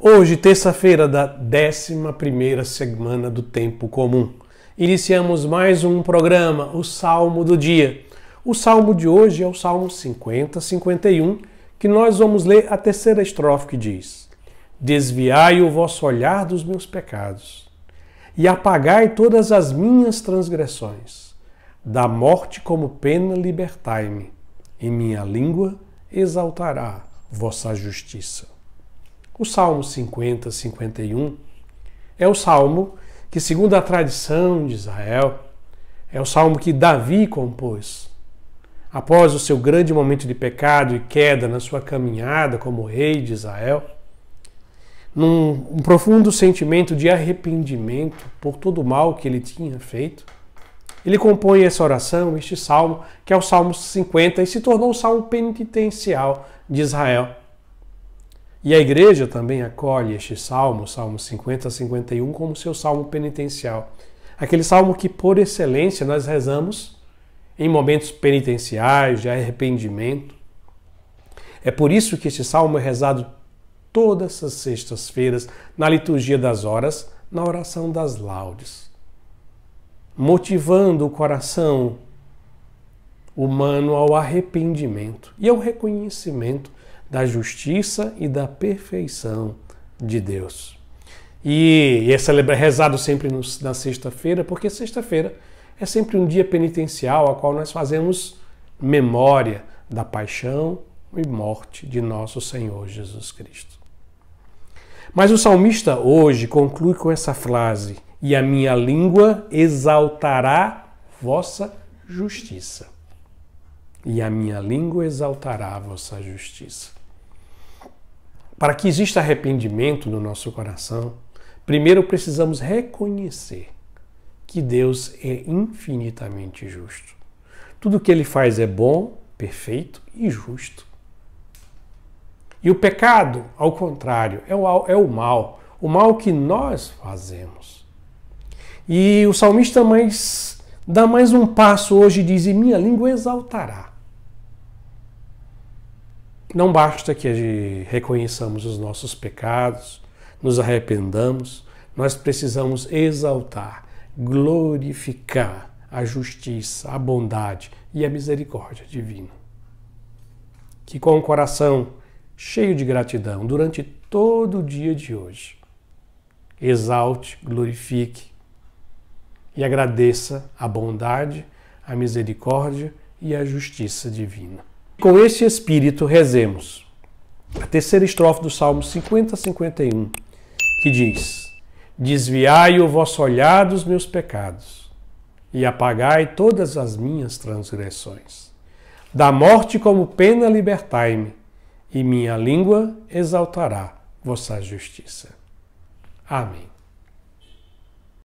Hoje, terça-feira da 11 semana do tempo comum. Iniciamos mais um programa, o Salmo do dia. O salmo de hoje é o Salmo 50, 51, que nós vamos ler a terceira estrofe que diz: Desviai o vosso olhar dos meus pecados e apagai todas as minhas transgressões. Da morte como pena libertai-me. e minha língua exaltará vossa justiça. O Salmo 50, 51 é o salmo que, segundo a tradição de Israel, é o salmo que Davi compôs. Após o seu grande momento de pecado e queda na sua caminhada como rei de Israel, num um profundo sentimento de arrependimento por todo o mal que ele tinha feito, ele compõe essa oração, este salmo, que é o Salmo 50, e se tornou o salmo penitencial de Israel. E a igreja também acolhe este salmo, Salmo 50 a 51, como seu salmo penitencial. Aquele salmo que, por excelência, nós rezamos em momentos penitenciais, de arrependimento. É por isso que este salmo é rezado todas as sextas-feiras, na liturgia das horas, na oração das laudes, motivando o coração humano ao arrependimento e ao reconhecimento da justiça e da perfeição de Deus. E, é celebrado, é rezado sempre na sexta-feira, porque sexta-feira é sempre um dia penitencial a qual nós fazemos memória da paixão e morte de nosso Senhor Jesus Cristo. Mas o salmista hoje conclui com essa frase: E a minha língua exaltará vossa justiça. E a minha língua exaltará vossa justiça. Para que exista arrependimento no nosso coração, primeiro precisamos reconhecer que Deus é infinitamente justo. Tudo que ele faz é bom, perfeito e justo. E o pecado, ao contrário, é, é o, mal, o mal que nós fazemos. E o salmista mais, dá mais um passo hoje e diz: e minha língua exaltará não basta que reconheçamos os nossos pecados, nos arrependamos, nós precisamos exaltar, glorificar a justiça, a bondade e a misericórdia divina. Que com o coração cheio de gratidão durante todo o dia de hoje, exalte, glorifique e agradeça a bondade, a misericórdia e a justiça divina. Com esse espírito, rezemos a terceira estrofe do Salmo 50, 51, que diz: Desviai o vosso olhar dos meus pecados e apagai todas as minhas transgressões. Da morte como pena libertai-me, e minha língua exaltará vossa justiça. Amém.